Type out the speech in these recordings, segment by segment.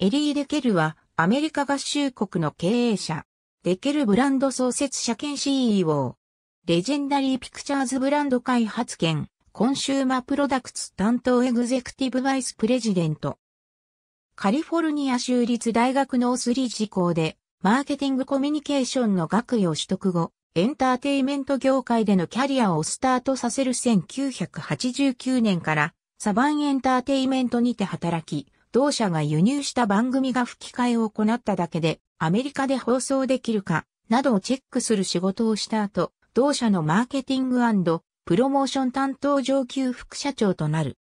エリー・デケルはアメリカ合衆国の経営者。デケルブランド創設者兼 CEO。レジェンダリー・ピクチャーズブランド開発兼コンシューマプロダクツ担当エグゼクティブバイスプレジデント。カリフォルニア州立大学ノースリージ校でマーケティングコミュニケーションの学位を取得後、エンターテイメント業界でのキャリアをスタートさせる1989年からサバンエンターテイメントにて働き、同社が輸入した番組が吹き替えを行っただけで、アメリカで放送できるか、などをチェックする仕事をした後、同社のマーケティングプロモーション担当上級副社長となる。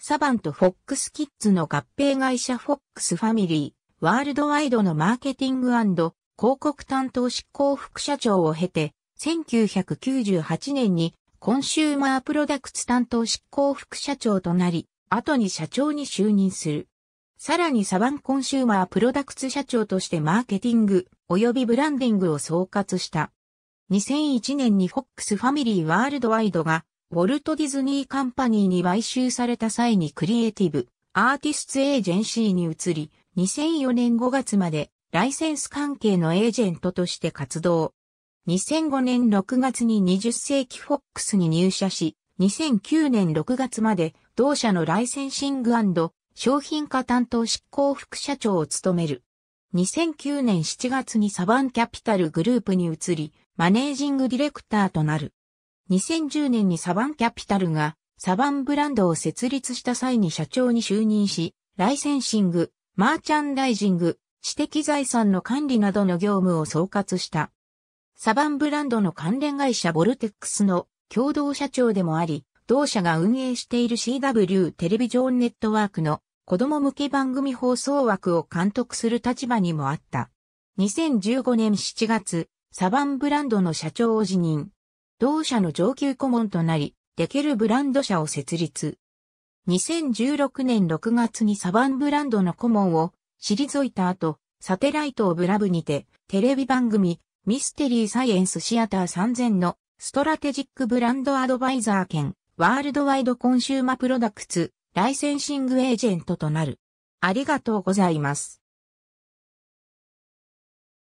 サバンとフォックスキッズの合併会社フォックスファミリー、ワールドワイドのマーケティング広告担当執行副社長を経て、1998年にコンシューマープロダクツ担当執行副社長となり、後に社長に就任する。さらにサバンコンシューマープロダクツ社長としてマーケティング及びブランディングを総括した。2001年にフォックスファミリーワールドワイドがウォルト・ディズニー・カンパニーに買収された際にクリエイティブ、アーティスト・エージェンシーに移り、2004年5月までライセンス関係のエージェントとして活動。2005年6月に20世紀フォックスに入社し、2009年6月まで同社のライセンシング商品化担当執行副社長を務める。2009年7月にサバンキャピタルグループに移り、マネージングディレクターとなる。2010年にサバンキャピタルがサバンブランドを設立した際に社長に就任し、ライセンシング、マーチャンダイジング、知的財産の管理などの業務を総括した。サバンブランドの関連会社ボルテックスの共同社長でもあり、同社が運営している CW テレビジョンネットワークの子供向け番組放送枠を監督する立場にもあった。2015年7月、サバンブランドの社長を辞任。同社の上級顧問となり、デケルブランド社を設立。2016年6月にサバンブランドの顧問を退いた後、サテライトをブラブにて、テレビ番組、ミステリーサイエンスシアター3000のストラテジックブランドアドバイザー兼ワールドワイドコンシューマプロダクツ、ライセンシングエージェントとなる。ありがとうございます。